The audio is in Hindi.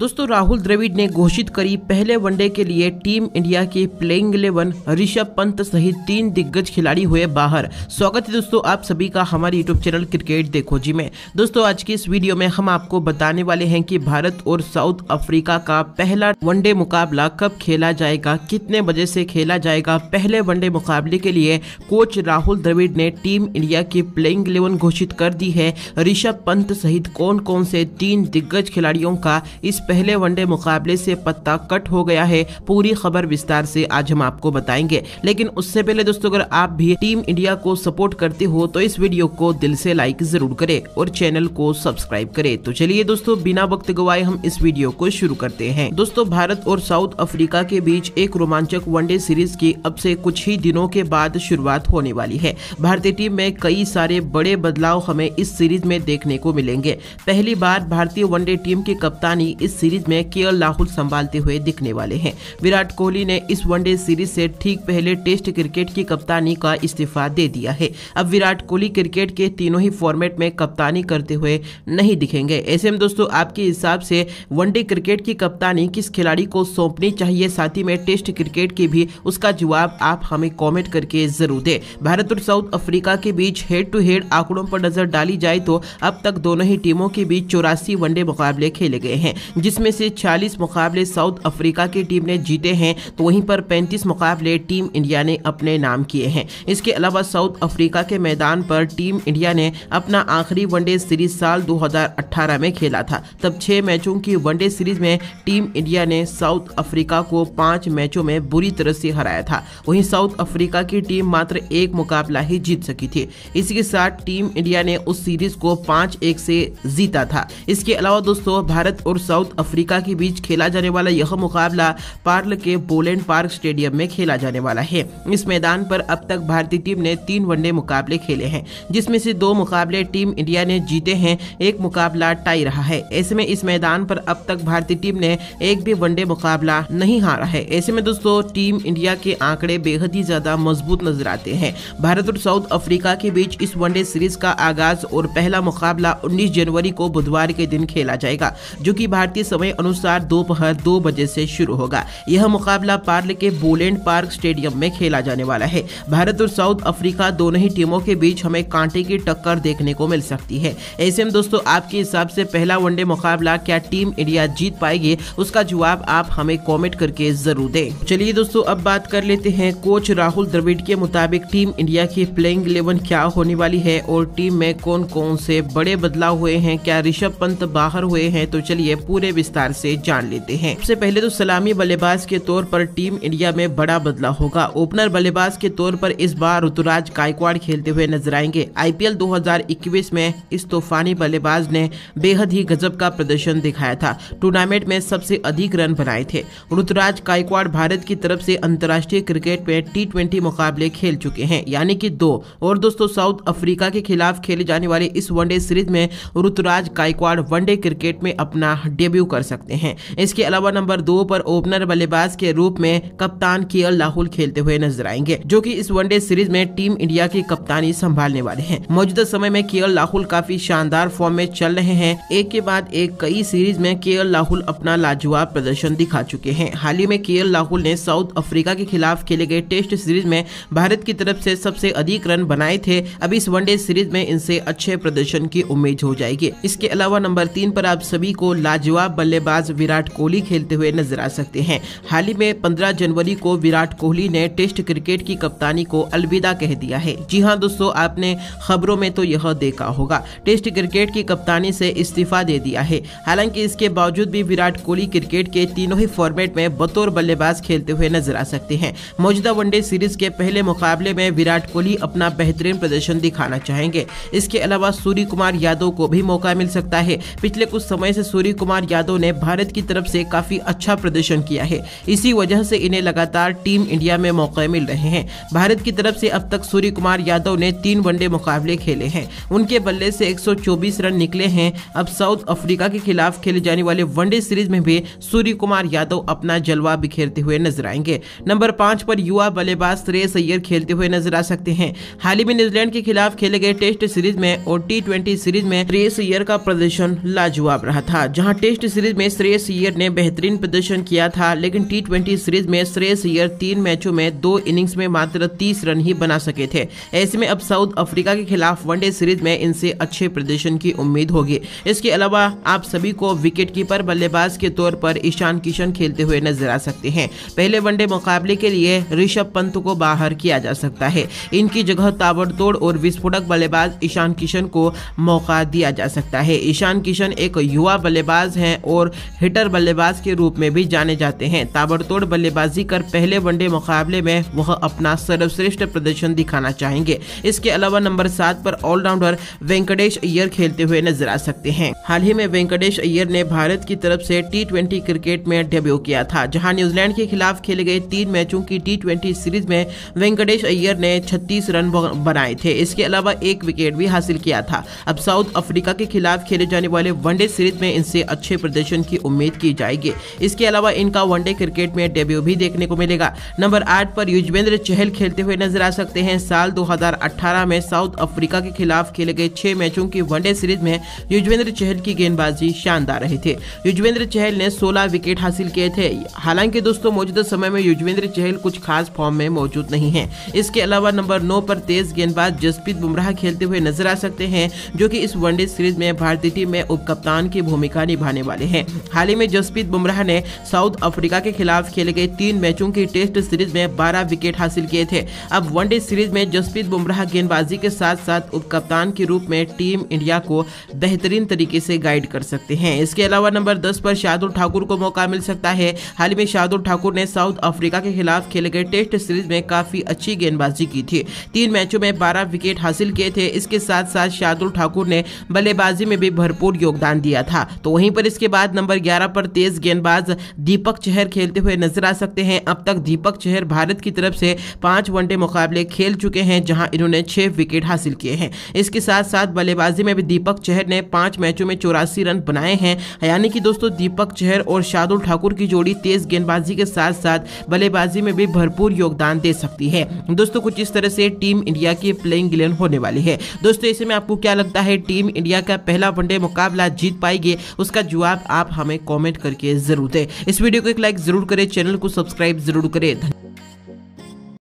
दोस्तों राहुल द्रविड़ ने घोषित करी पहले वनडे के लिए टीम इंडिया के प्लेइंग इलेवन ऋषभ पंत सहित तीन दिग्गज खिलाड़ी हुए बाहर स्वागत है दोस्तों आप सभी का हमारे यूट्यूब चैनल क्रिकेट देखो जी में दोस्तों आज की इस वीडियो में हम आपको बताने वाले हैं कि भारत और साउथ अफ्रीका का पहला वनडे मुकाबला कब खेला जाएगा कितने बजे से खेला जाएगा पहले वनडे मुकाबले के लिए कोच राहुल द्रविड़ ने टीम इंडिया की प्लेइंग इलेवन घोषित कर दी है ऋषभ पंत सहित कौन कौन से तीन दिग्गज खिलाड़ियों का इस पहले वनडे मुकाबले से पत्ता कट हो गया है पूरी खबर विस्तार से आज हम आपको बताएंगे लेकिन उससे पहले दोस्तों अगर आप भी टीम इंडिया को सपोर्ट करते हो तो इस वीडियो को दिल से लाइक जरूर करे और चैनल को सब्सक्राइब करे तो चलिए दोस्तों बिना वक्त गवाए हम इस वीडियो को शुरू करते हैं दोस्तों भारत और साउथ अफ्रीका के बीच एक रोमांचक वनडे सीरीज की अब से कुछ ही दिनों के बाद शुरुआत होने वाली है भारतीय टीम में कई सारे बड़े बदलाव हमें इस सीरीज में देखने को मिलेंगे पहली बार भारतीय वनडे टीम की कप्तानी इस सीरीज में के राहुल संभालते हुए दिखने वाले हैं विराट कोहली ने इस वनडे सीरीज से ठीक पहले टेस्ट क्रिकेट की कप्तानी का इस्तीफा दे दिया है अब विराट कोहली क्रिकेट के तीनों ही फॉर्मेट में कप्तानी करते हुए नहीं दिखेंगे ऐसे में दोस्तों आपके हिसाब से वनडे क्रिकेट की कप्तानी किस खिलाड़ी को सौंपनी चाहिए साथ ही में टेस्ट क्रिकेट की भी उसका जवाब आप हमें कॉमेंट करके जरूर दे भारत और साउथ अफ्रीका के बीच हेड टू हेड आंकड़ों पर नजर डाली जाए तो अब तक दोनों ही टीमों के बीच चौरासी वनडे मुकाबले खेले गए हैं जिसमें से 40 मुकाबले साउथ अफ्रीका की टीम ने जीते हैं तो वहीं पर 35 मुकाबले टीम इंडिया ने अपने नाम किए हैं इसके अलावा साउथ अफ्रीका के मैदान पर टीम इंडिया ने अपना आखिरी वनडे सीरीज साल 2018 में खेला था तब छः मैचों की वनडे सीरीज में टीम इंडिया ने साउथ अफ्रीका को पाँच मैचों में बुरी तरह से हराया था वहीं साउथ अफ्रीका की टीम मात्र एक मुकाबला ही जीत सकी थी इसी के साथ टीम इंडिया ने उस सीरीज को पाँच एक से जीता था इसके अलावा दोस्तों भारत और साउथ अफ्रीका के बीच खेला जाने वाला यह मुकाबला पार्ल के बोलैंड पार्क स्टेडियम में खेला जाने वाला है इस मैदान पर अब तक भारतीय टीम ने तीन वनडे मुकाबले खेले हैं जिसमें से दो मुकाबले टीम इंडिया ने जीते हैं एक मुकाबला टाई रहा है ऐसे में इस मैदान पर अब तक भारतीय टीम ने एक भी वनडे मुकाबला नहीं हारा है ऐसे में दोस्तों टीम इंडिया के आंकड़े बेहद ही ज्यादा मजबूत नजर आते हैं भारत और साउथ अफ्रीका के बीच इस वनडे सीरीज का आगाज और पहला मुकाबला 19 जनवरी को बुधवार के दिन खेला जाएगा जो कि भारतीय समय अनुसार दोपहर दो, दो बजे से शुरू होगा यह मुकाबला पार्ल के बोलेंड पार्क स्टेडियम में खेला जाने वाला है भारत और साउथ अफ्रीका दोनों ही टीमों के बीच हमें कांटे की टक्कर देखने को मिल सकती है ऐसे में दोस्तों आपके हिसाब से पहला वनडे मुकाबला क्या टीम इंडिया जीत पाएगी उसका जवाब आप हमें कॉमेंट करके जरूर दें चलिए दोस्तों अब बात कर लेते हैं कोच राहुल द्रविड़ के मुताबिक टीम इंडिया की प्लेइंग इलेवन क्या होने वाली है और टीम में कौन कौन से बड़े बदलाव हुए हैं क्या ऋषभ पंत बाहर हुए हैं तो चलिए पूरे में विस्तार से जान लेते हैं सबसे पहले तो सलामी बल्लेबाज के तौर पर टीम इंडिया में बड़ा बदलाव होगा ओपनर बल्लेबाज के तौर पर इस बार ऋतुराज गायकवाड़ खेलते हुए नजर आएंगे आईपीएल 2021 में इस तूफानी बल्लेबाज ने बेहद ही गजब का प्रदर्शन दिखाया था टूर्नामेंट में सबसे अधिक रन बनाए थे ऋतुराज गायकवाड़ भारत की तरफ ऐसी अंतर्राष्ट्रीय क्रिकेट में टी मुकाबले खेल चुके हैं यानी कि दो और दोस्तों साउथ अफ्रीका के खिलाफ खेले जाने वाले इस वनडे सीरीज में ऋतुराज गायकवाड़ वनडे क्रिकेट में अपना डेब्यू डेब्यू कर सकते हैं इसके अलावा नंबर दो पर ओपनर बल्लेबाज के रूप में कप्तान के राहुल खेलते हुए नजर आएंगे जो की इस वनडे सीरीज में टीम इंडिया की कप्तानी संभालने वाले हैं मौजूदा समय में के राहुल काफी शानदार फॉर्म में चल रहे हैं एक के बाद एक कई सीरीज में के राहुल अपना लाजवाब प्रदर्शन दिखा चुके हैं हाल ही में के राहुल ने साउथ अफ्रीका के खिलाफ खेले गए टेस्ट सीरीज में भारत की तरफ ऐसी सबसे अधिक रन बनाए थे अब इस वनडे सीरीज में इनसे अच्छे प्रदर्शन की उम्मीद हो जाएगी इसके अलावा नंबर तीन पर आप सभी को लाजवाब बल्लेबाज विराट कोहली खेलते हुए नजर आ सकते हैं हाल ही में 15 जनवरी को विराट कोहली ने टेस्ट क्रिकेट की कप्तानी को अलविदा कह दिया है जी हाँ दोस्तों आपने खबरों में तो यह देखा होगा टेस्ट क्रिकेट की कप्तानी से इस्तीफा दे दिया है हालांकि इसके बावजूद भी विराट कोहली क्रिकेट के तीनों ही फॉर्मेट में बतौर बल्लेबाज खेलते हुए नजर आ सकते हैं मौजूदा वनडे सीरीज के पहले मुकाबले में विराट कोहली अपना बेहतरीन प्रदर्शन दिखाना चाहेंगे इसके अलावा सूर्य कुमार यादव को भी मौका मिल सकता है पिछले कुछ समय से सूर्य कुमार यादव यादव ने भारत की तरफ से काफी अच्छा प्रदर्शन किया है इसी वजह से इन्हें लगातार टीम इंडिया में मौके मिल रहे हैं भारत की तरफ से अब तक सूर्य कुमार यादव ने तीन वनडे मुकाबले खेले हैं उनके बल्ले से 124 रन निकले हैं अब साउथ अफ्रीका के खिलाफ खेले जाने वाले वनडे सीरीज में भी सूर्य कुमार यादव अपना जलवा बिखेरते हुए नजर आएंगे नंबर पांच पर युवा बल्लेबाज श्रेयस अय्यर खेलते हुए नजर आ सकते हैं हाल ही में न्यूजीलैंड के खिलाफ खेले गए टेस्ट सीरीज में और टी सीरीज में श्रेयस अय्यर का प्रदर्शन लाजवाब रहा था जहाँ टेस्ट सीरीज में श्रेयस अयर ने बेहतरीन प्रदर्शन किया था लेकिन टी ट्वेंटी सीरीज में श्रेयस अयर तीन मैचों में दो इनिंग्स में मात्र तीस रन ही बना सके थे ऐसे में अब साउथ अफ्रीका के खिलाफ वनडे सीरीज में इनसे अच्छे प्रदर्शन की उम्मीद होगी इसके अलावा आप सभी को विकेट कीपर बल्लेबाज के तौर पर ईशान किशन खेलते हुए नजर आ सकते हैं पहले वनडे मुकाबले के लिए ऋषभ पंत को बाहर किया जा सकता है इनकी जगह ताबड़तोड़ और विस्फोटक बल्लेबाज ईशान किशन को मौका दिया जा सकता है ईशान किशन एक युवा बल्लेबाज हैं और हिटर बल्लेबाज के रूप में भी जाने जाते हैं ताबड़तोड़ बल्लेबाजी कर पहले वनडे मुकाबले में वह अपना सर्वश्रेष्ठ प्रदर्शन दिखाना चाहेंगे इसके अलावा नंबर सात पर ऑलराउंडर वेंकटेश अय्यर खेलते हुए नजर आ सकते हैं हाल ही में वेंकटेश अय्यर ने भारत की तरफ से टी क्रिकेट में डेब्यू किया था जहां न्यूजीलैंड के खिलाफ खेले गए तीन मैचों की टी सीरीज में वेंकटेश अय्यर ने छत्तीस रन बनाए थे इसके अलावा एक विकेट भी हासिल किया था अब साउथ अफ्रीका के खिलाफ खेले जाने वाले वनडे सीरीज में इनसे अच्छे प्रदर्शन की उम्मीद की जाएगी इसके अलावा इनका वनडे क्रिकेट में डेब्यू भी देखने को मिलेगा नंबर आठ पर युजवेंद्र चहल खेलते हुए नजर आ सकते हैं साल 2018 में साउथ अफ्रीका के खिलाफ खेले गए छह मैचों की वनडे सीरीज में युजवेंद्र चहल की गेंदबाजी शानदार रही थी युजवेंद्र चहल ने 16 विकेट हासिल किए थे हालांकि दोस्तों मौजूदा समय में युजवेंद्र चहल कुछ खास फॉर्म में मौजूद नहीं है इसके अलावा नंबर नौ पर तेज गेंदबाज जसप्रीत बुमराह खेलते हुए नजर आ सकते हैं जो की इस वनडे सीरीज में भारतीय टीम में उपकप्तान की भूमिका निभाने वाले वाले हैं हाल ही में जसप्रीत बुमराह ने साउथ अफ्रीका के खिलाफ खेले गए तीन मैचों की टेस्ट सीरीज में बारह विकेट हासिल किए थे अब वनडे सीरीज में जसप्रीत बुमराह गेंदबाजी के साथ साथ उप कप्तान के रूप में टीम इंडिया को बेहतरीन तरीके से गाइड कर सकते हैं इसके अलावा नंबर दस पर शाहदुल ठाकुर को मौका मिल सकता है हाल ही में शाहदुल ठाकुर ने साउथ अफ्रीका के खिलाफ खेले गए टेस्ट सीरीज में काफी अच्छी गेंदबाजी की थी तीन मैचों में बारह विकेट हासिल किए थे इसके साथ साथ शाहदुल ठाकुर ने बल्लेबाजी में भी भरपूर योगदान दिया था तो वहीं पर इस इसके बाद नंबर ग्यारह पर तेज गेंदबाज दीपक चहर खेलते हुए नजर आ सकते हैं अब तक दीपक चहर भारत की तरफ से पांच वनडे मुकाबले खेल चुके हैं जहां इन्होंने छह विकेट हासिल किए हैं इसके साथ साथ बल्लेबाजी में भी दीपक चहर ने पांच मैचों में चौरासी रन बनाए हैं यानी कि दोस्तों दीपक चहर और शादुल ठाकुर की जोड़ी तेज गेंदबाजी के साथ साथ बल्लेबाजी में भी भरपूर योगदान दे सकती है दोस्तों कुछ इस तरह से टीम इंडिया की प्लेइंग इलेवन होने वाली है दोस्तों इसमें आपको क्या लगता है टीम इंडिया का पहला वनडे मुकाबला जीत पाएगी उसका जुआ जवाब आप हमें कॉमेंट करके जरूर दें इस वीडियो को एक लाइक जरूर करें चैनल को सब्सक्राइब जरूर करें